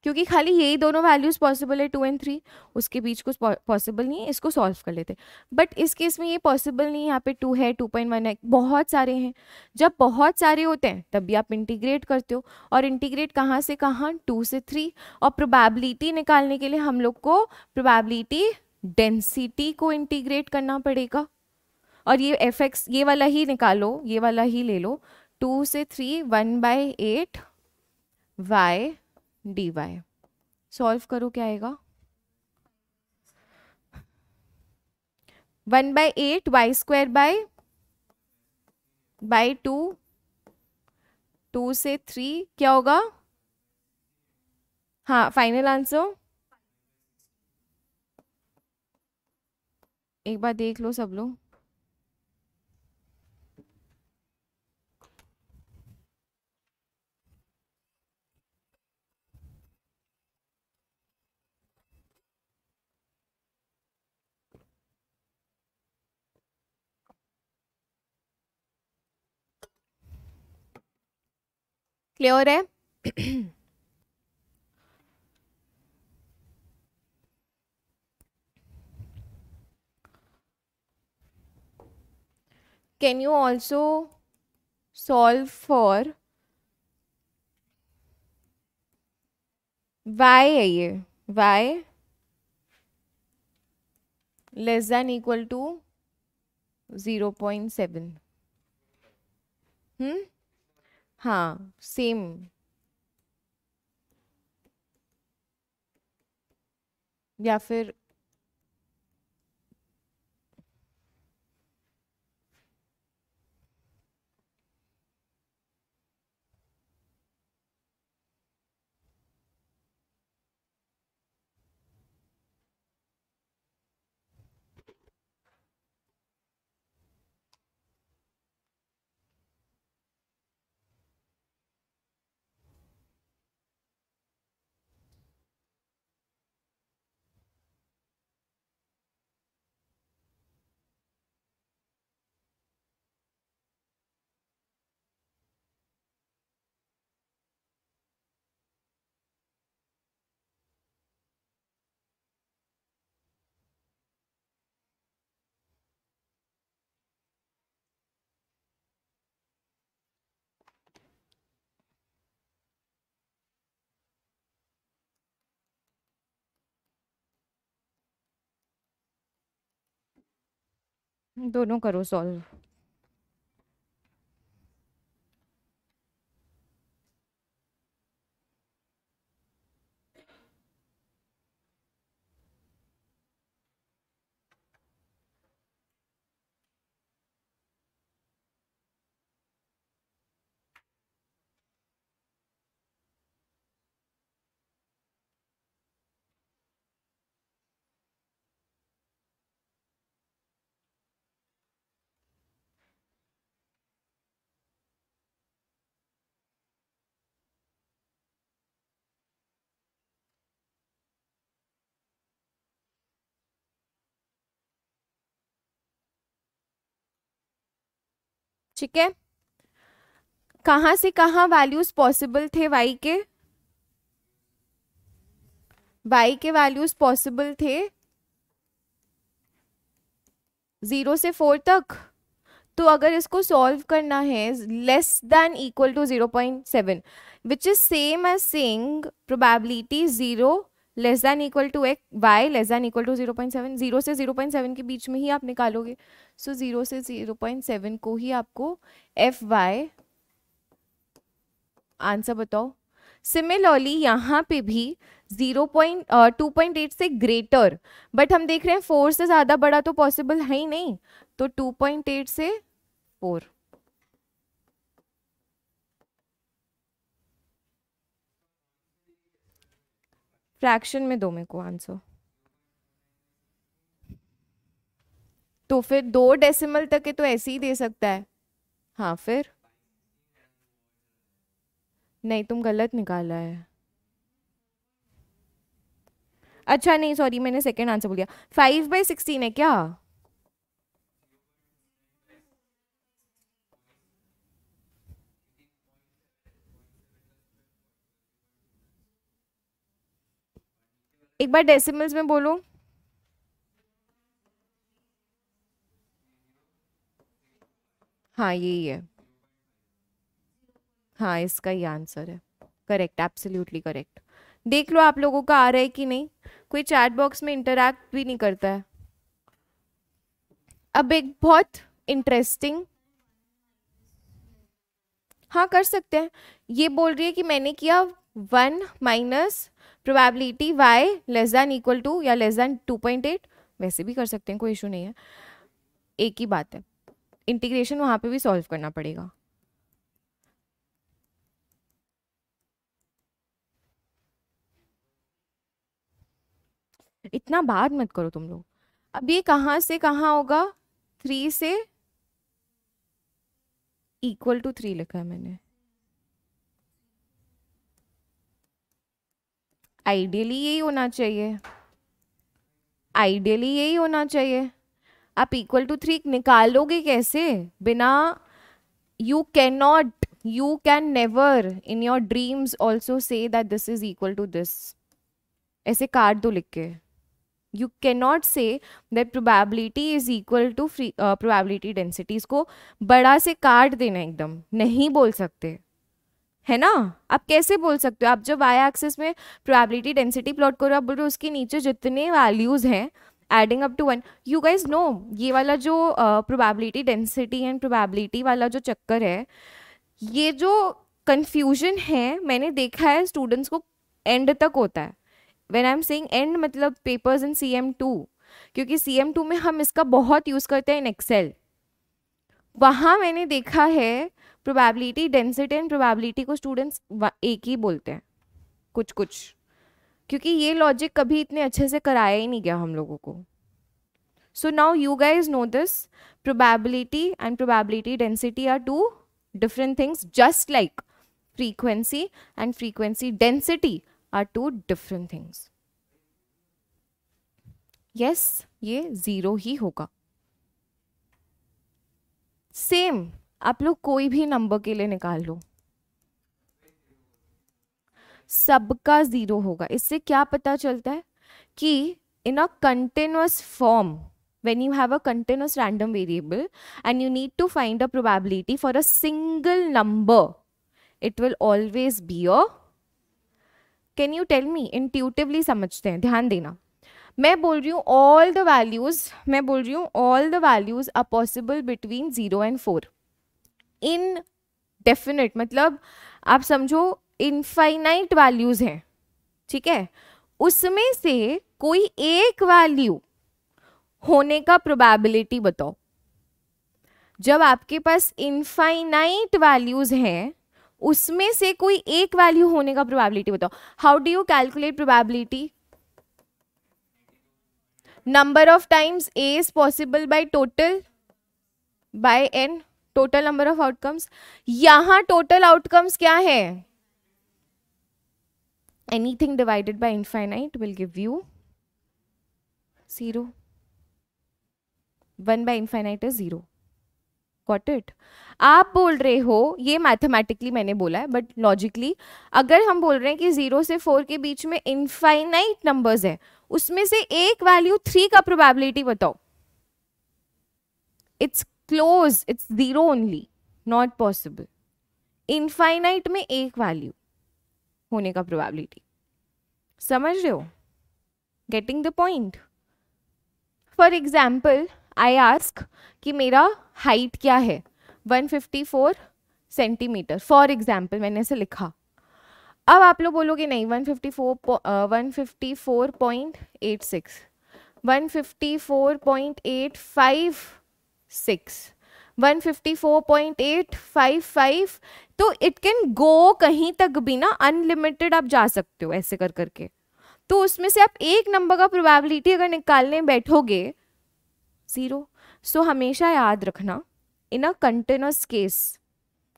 क्योंकि खाली यही दोनों वैल्यूज़ पॉसिबल है टू एंड थ्री उसके बीच कुछ पॉसिबल नहीं है इसको सॉल्व कर लेते बट इस केस में ये पॉसिबल नहीं है यहाँ पे टू है टू पॉइंट वन है बहुत सारे हैं जब बहुत सारे होते हैं तब भी आप इंटीग्रेट करते हो और इंटीग्रेट कहाँ से कहाँ टू से थ्री और प्रोबेबिलिटी निकालने के लिए हम लोग को प्रोबेबिलिटी डेंसिटी को इंटीग्रेट करना पड़ेगा और ये एफ एक्स ये वाला ही निकालो ये वाला ही ले लो टू से three one by eight y d y solve करो क्या आएगा one by eight y square by by two two से थ्री क्या होगा हाँ फाइनल आंसर एक बार देख लो सब लोग क्लियर है can you also solve for y है ये y less than equal to zero point seven hmm हाँ सेम या फिर दोनों करो सॉल्व ठीक है कहाँ से कहाँ वैल्यूज पॉसिबल थे वाई के वाई के वैल्यूज पॉसिबल थे जीरो से फोर तक तो अगर इसको सॉल्व करना है less than equal to zero point seven which is same as saying probability zero less than equal to x y less than equal to zero point seven zero से zero point seven के बीच में ही आप निकालोगे so so, zero से zero point seven को ही आपको एफ वाई आंसर बताओ सिमिलरली यहाँ पे भी zero point two point eight से ग्रेटर बट हम देख रहे हैं फोर से ज़्यादा बड़ा तो पॉसिबल है ही नहीं तो टू पॉइंट एट से फोर फ्रैक्शन में दो मेरे को आंसर तो फिर दो डेसिमल तक के तो ऐसे ही दे सकता है हाँ फिर नहीं तुम गलत निकाला है अच्छा नहीं सॉरी मैंने सेकंड आंसर बोल दिया फाइव बाई सिक्सटीन है क्या एक बार डेसिमल्स में बोलो हाँ यही है हाँ इसका ही आंसर है करेक्ट एब्सोल्युटली करेक्ट देख लो आप लोगों का आ रहा है कि नहीं कोई चैट बॉक्स में इंटरैक्ट भी नहीं करता है अब एक बहुत इंटरेस्टिंग हाँ कर सकते हैं ये बोल रही है कि मैंने किया one minus probability y less than equal to या लेस दैन 2.8 वैसे भी कर सकते हैं कोई इशू नहीं है एक ही बात है इंटीग्रेशन वहाँ पे भी सॉल्व करना पड़ेगा इतना बात मत करो तुम लोग अब ये कहाँ से कहाँ होगा थ्री से इक्वल टू थ्री लिखा है मैंने आइडियली यही होना चाहिए आइडियली यही होना चाहिए आप इक्वल टू थ्री निकालोगे कैसे बिना you can not you can never in your dreams also say that this is equal to this ऐसे काट दो लिख के you can not say that probability is equal to free probability density इसको बड़ा से काट देना एकदम नहीं बोल सकते है ना आप कैसे बोल सकते हो आप जब वाई एक्सिस में प्रोबेबिलिटी डेंसिटी प्लॉट करो आप बोल रहे हो उसके नीचे जितने वैल्यूज़ हैं adding up to one you guys know ये वाला जो प्रोबेबिलिटी डेंसिटी एंड प्रोबेबिलिटी वाला जो चक्कर है ये जो कन्फ्यूजन है मैंने देखा है स्टूडेंट्स को एंड तक होता है when I am saying and मतलब papers in C M two क्योंकि सी एम टू में हम इसका बहुत यूज़ करते हैं इन एक्सेल वहाँ मैंने देखा है प्रोबेबिलिटी डेंसिटी एंड प्रोबेबिलिटी को स्टूडेंट्स एक ही बोलते हैं कुछ कुछ क्योंकि ये लॉजिक कभी इतने अच्छे से कराया ही नहीं गया हम लोगों को so now you guys know this probability and probability density are two different things just like frequency and frequency density are two different things yes ये जीरो ही होगा सेम आप लोग कोई भी नंबर के लिए निकाल लो सबका जीरो होगा इससे क्या पता चलता है कि in a continuous form when you have a continuous random variable and you need to find a probability for a single number it will always be a can you tell me intuitively समझते हैं ध्यान देना मैं बोल रही हूँ all the values मैं बोल रही हूँ all the values are possible between zero and four in definite मतलब आप समझो इनफाइनाइट वैल्यूज़ हैं ठीक है उसमें से कोई एक वैल्यू होने का प्रोबेबिलिटी बताओ जब आपके पास इनफाइनाइट वैल्यूज़ हैं उसमें से कोई एक वैल्यू होने का प्रोबेबिलिटी बताओ how do you calculate probability number of times A is possible by total by N total number of outcomes यहां टोटल आउटकम्स क्या है anything divided by infinite will give you zero one by infinite is zero what it आप बोल रहे हो ये mathematically मैंने बोला है बट लॉजिकली अगर हम बोल रहे हैं कि जीरो से फोर के बीच में इनफाइनाइट नंबर्स है उसमें से एक वैल्यू थ्री का प्रोबेबिलिटी बताओ it's close it's zero only not possible infinite में एक वैल्यू होने का प्रोबेबिलिटी समझ रहे हो getting the point for example I ask कि मेरा हाइट क्या है 154 सेंटीमीटर फॉर एग्जाम्पल मैंने ऐसे लिखा अब आप लोग बोलोगे नहीं 154 154.86 154.85 सिक्स 154.855 तो इट कैन गो कहीं तक भी ना अनलिमिटेड आप जा सकते हो ऐसे कर करके तो उसमें से आप एक नंबर का प्रोबेबिलिटी अगर निकालने बैठोगे ज़ीरो सो so, हमेशा याद रखना in a continuous case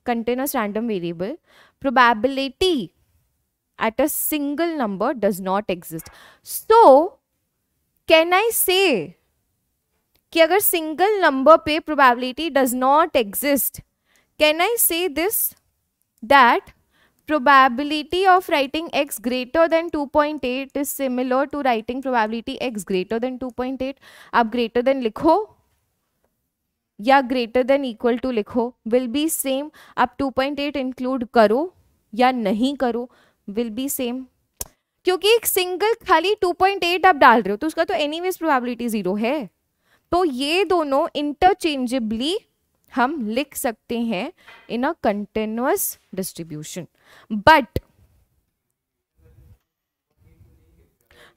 continuous random variable probability at a single number does not exist so can I say कि अगर सिंगल नंबर पे probability does not exist can I say this that probability of writing x greater than 2.8 point eight is similar to writing probability x greater than 2.8 point eight आप greater than लिखो या greater than equal to लिखो will be same आप two point eight include करो या नहीं करो will be same क्योंकि एक सिंगल खाली टू पॉइंट एट आप डाल रहे हो तो उसका तो एनी वेज प्रोबेबिलिटी जीरो है तो ये दोनों इंटरचेंजेबली हम लिख सकते हैं in a continuous distribution but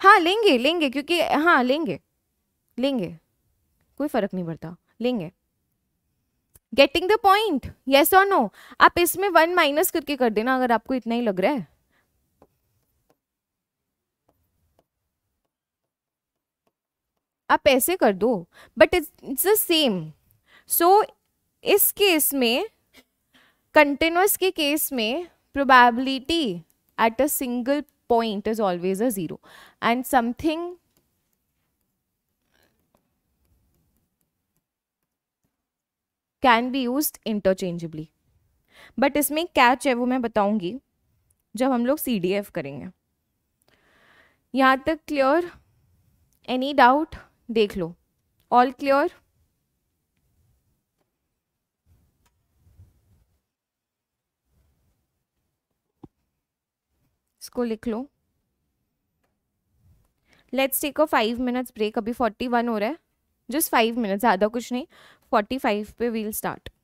हाँ लेंगे लेंगे क्योंकि हाँ लेंगे लेंगे कोई फर्क नहीं पड़ता लेंगे गेटिंग द पॉइंट येस और नो आप इसमें वन माइनस करके कर देना अगर आपको इतना ही लग रहा है आप ऐसे कर दो but it's the same so इस केस में कंटिन्यूस के केस में probability at a single point is always a zero and something can be use interchangeably but इसमें कैच है वो मैं बताऊंगी जब हम लोग सी डी एफ करेंगे यहाँ तक क्लियर एनी डाउट देख लो ऑल क्लियर इसको लिख लो let's take a five minutes break अभी फोर्टी वन हो रहा है जस्ट फाइव मिनट्स ज़्यादा कुछ नहीं फोर्टी फाइव पे वील स्टार्ट